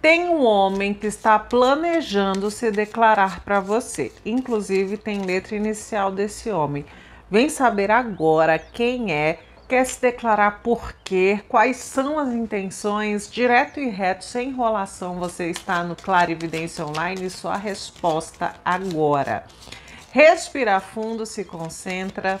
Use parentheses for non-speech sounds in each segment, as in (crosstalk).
Tem um homem que está planejando se declarar para você. Inclusive, tem letra inicial desse homem. Vem saber agora quem é, quer se declarar por quê, quais são as intenções, direto e reto, sem enrolação. Você está no Clarividência Online e sua resposta agora. Respira fundo, se concentra,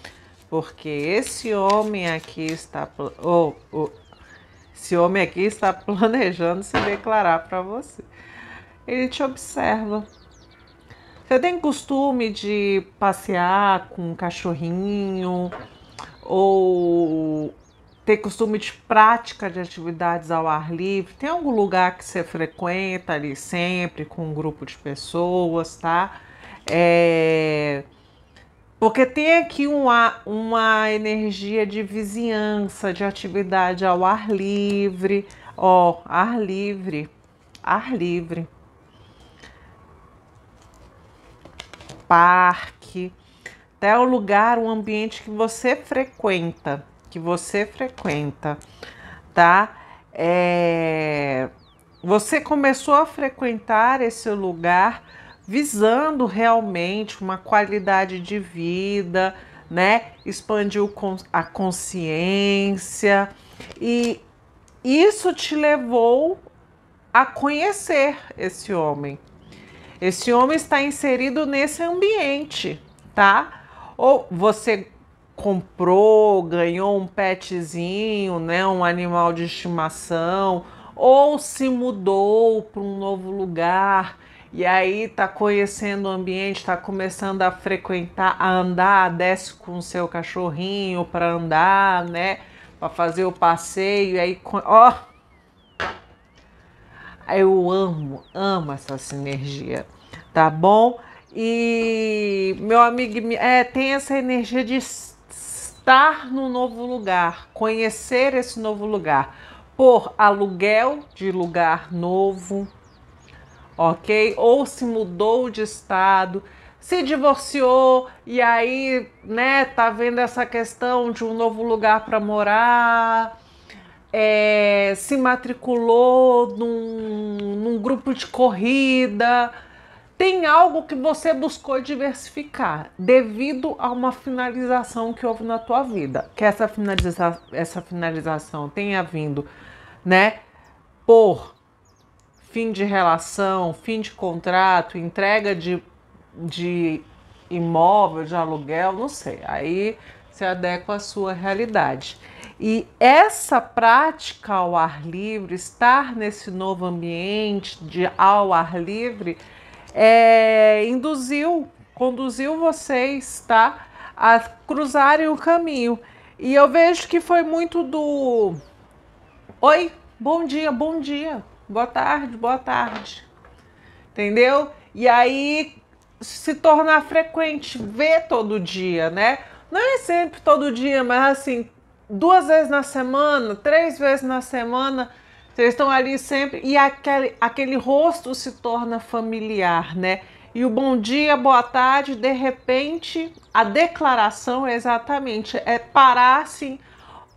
porque esse homem aqui está ou, ou, esse homem aqui está (laughs) planejando se declarar para você. Ele te observa. Você tem costume de passear com um cachorrinho ou ter costume de prática de atividades ao ar livre? Tem algum lugar que você frequenta ali sempre com um grupo de pessoas, tá? É porque tem aqui uma, uma energia de vizinhança, de atividade ao ar livre. Ó, ar livre. Ar livre. Parque. Até o lugar, o ambiente que você frequenta. Que você frequenta, tá? É... Você começou a frequentar esse lugar visando realmente uma qualidade de vida, né? Expandiu a consciência e isso te levou a conhecer esse homem. Esse homem está inserido nesse ambiente, tá? Ou você comprou, ganhou um petzinho, né, um animal de estimação, ou se mudou para um novo lugar e aí tá conhecendo o ambiente, tá começando a frequentar, a andar, desce com o seu cachorrinho para andar, né? Para fazer o passeio, e aí ó. Eu amo, amo essa sinergia, tá bom? E meu amigo, é, tem essa energia de estar no novo lugar, conhecer esse novo lugar, por aluguel de lugar novo, ok? Ou se mudou de estado, se divorciou e aí, né, tá vendo essa questão de um novo lugar para morar. É, se matriculou num, num grupo de corrida, tem algo que você buscou diversificar devido a uma finalização que houve na tua vida. Que essa, finaliza essa finalização tenha vindo, né, por fim de relação, fim de contrato, entrega de, de imóvel, de aluguel, não sei. Aí se adequa à sua realidade. E essa prática ao ar livre, estar nesse novo ambiente de ao ar livre, é, induziu, conduziu vocês, tá, a cruzarem o caminho. E eu vejo que foi muito do oi, bom dia, bom dia boa tarde, boa tarde. Entendeu? E aí se tornar frequente, ver todo dia, né? Não é sempre todo dia, mas assim, duas vezes na semana, três vezes na semana, vocês estão ali sempre e aquele, aquele rosto se torna familiar, né? E o bom dia, boa tarde, de repente, a declaração é exatamente é parar assim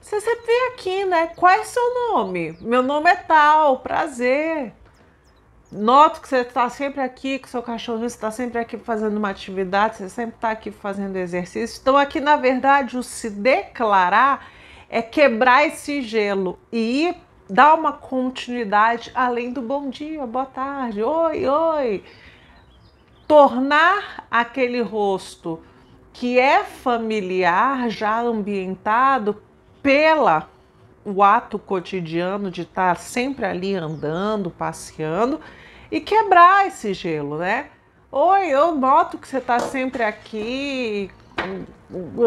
você sempre vem aqui, né? Qual é seu nome? Meu nome é tal, prazer. Noto que você está sempre aqui, que seu cachorrinho está sempre aqui fazendo uma atividade, você sempre está aqui fazendo exercício. Então, aqui, na verdade, o se declarar é quebrar esse gelo e dar uma continuidade além do bom dia, boa tarde, oi, oi. Tornar aquele rosto que é familiar, já ambientado, pela o ato cotidiano de estar tá sempre ali andando, passeando e quebrar esse gelo, né? Oi, eu noto que você está sempre aqui,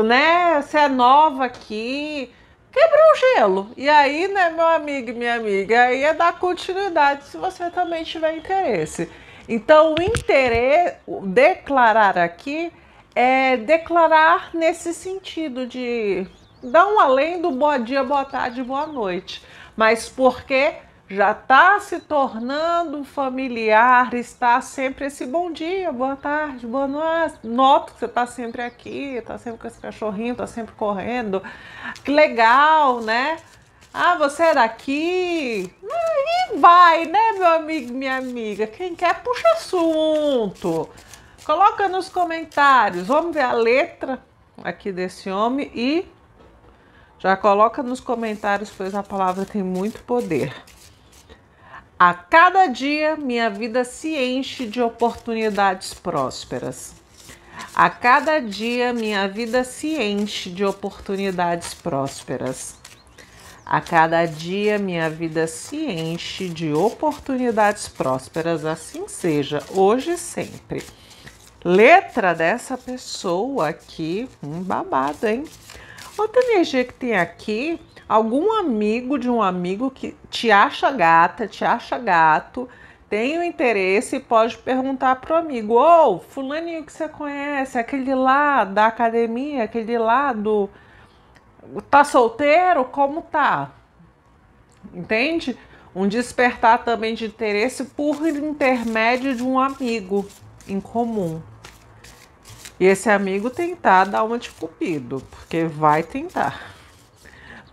né? Você é nova aqui. Quebrou o gelo. E aí, né, meu amigo e minha amiga, aí é dar continuidade se você também tiver interesse. Então, o interesse, declarar aqui, é declarar nesse sentido de dá um além do bom dia, boa tarde, boa noite, mas porque já está se tornando familiar, está sempre esse bom dia, boa tarde, boa noite. Ah, noto que você está sempre aqui, está sempre com esse cachorrinho, está sempre correndo. Que legal, né? Ah, você é daqui? E vai, né, meu amigo, minha amiga? Quem quer, puxa assunto. Coloca nos comentários. Vamos ver a letra aqui desse homem e já coloca nos comentários, pois a palavra tem muito poder. A cada dia minha vida se enche de oportunidades prósperas. A cada dia minha vida se enche de oportunidades prósperas. A cada dia minha vida se enche de oportunidades prósperas, assim seja, hoje e sempre. Letra dessa pessoa aqui, um babado, hein? Outra energia que tem aqui algum amigo de um amigo que te acha gata, te acha gato, tem o um interesse e pode perguntar pro amigo: Ô, oh, fulaninho que você conhece, aquele lá da academia, aquele lá do. Tá solteiro? Como tá? Entende? Um despertar também de interesse por intermédio de um amigo em comum e esse amigo tentar dar uma de cupido, porque vai tentar.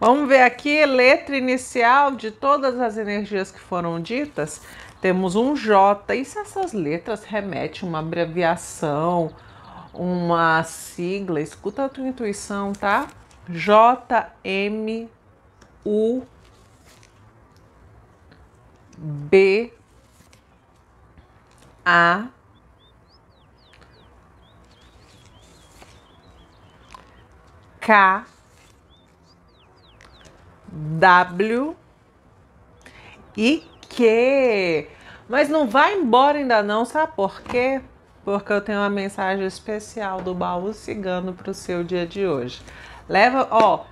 Vamos ver aqui, letra inicial de todas as energias que foram ditas. Temos um J. E se essas letras remetem uma abreviação, uma sigla? Escuta a tua intuição, tá? J, M, U, B, A, K W e Q. Mas não vai embora ainda não, sabe por quê? Porque eu tenho uma mensagem especial do baú cigano para o seu dia de hoje. Leva, ó,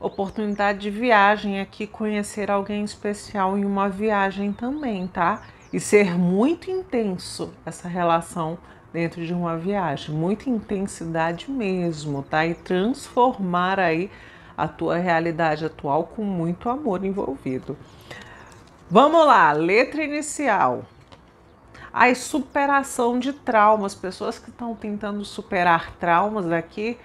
oportunidade de viagem aqui, conhecer alguém especial em uma viagem também, tá? E ser muito intenso essa relação dentro de uma viagem, muita intensidade mesmo, tá? E transformar aí a tua realidade atual com muito amor envolvido. Vamos lá, letra inicial a superação de traumas, pessoas que estão tentando superar traumas daqui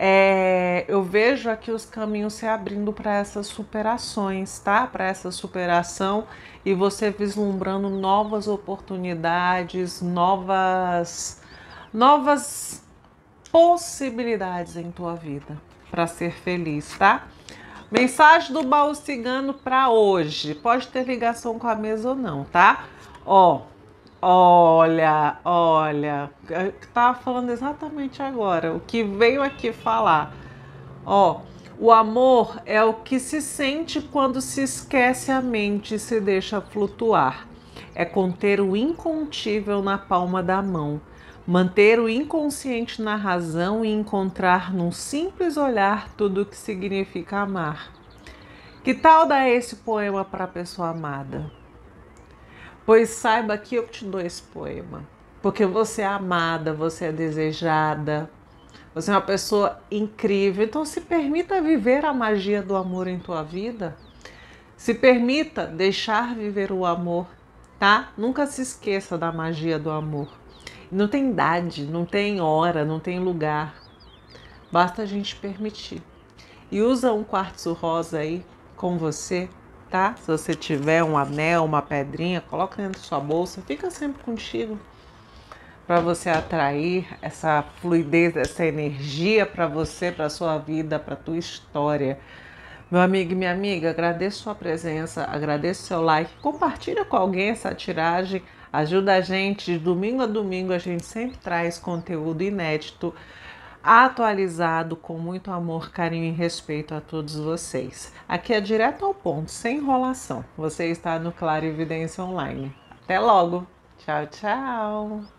é, eu vejo aqui os caminhos se abrindo para essas superações, tá? Para essa superação e você vislumbrando novas oportunidades, novas, novas possibilidades em tua vida para ser feliz, tá? Mensagem do baú cigano para hoje. Pode ter ligação com a mesa ou não, tá? Ó, Olha, olha, eu tava falando exatamente agora, o que veio aqui falar. Ó, o amor é o que se sente quando se esquece a mente e se deixa flutuar. É conter o incontível na palma da mão, manter o inconsciente na razão e encontrar num simples olhar tudo o que significa amar. Que tal dar esse poema para a pessoa amada? Pois saiba que eu te dou esse poema, porque você é amada, você é desejada, você é uma pessoa incrível. Então se permita viver a magia do amor em tua vida. Se permita deixar viver o amor, tá? Nunca se esqueça da magia do amor. Não tem idade, não tem hora, não tem lugar. Basta a gente permitir. E usa um quartzo rosa aí com você tá? Se você tiver um anel, uma pedrinha, coloca dentro da sua bolsa, fica sempre contigo para você atrair essa fluidez, essa energia para você, para sua vida, para tua história. Meu amigo e minha amiga, agradeço sua presença, agradeço seu like, compartilha com alguém essa tiragem, ajuda a gente, de domingo a domingo a gente sempre traz conteúdo inédito atualizado com muito amor, carinho e respeito a todos vocês. Aqui é direto ao ponto, sem enrolação. Você está no Claro Evidência Online. Até logo. Tchau, tchau.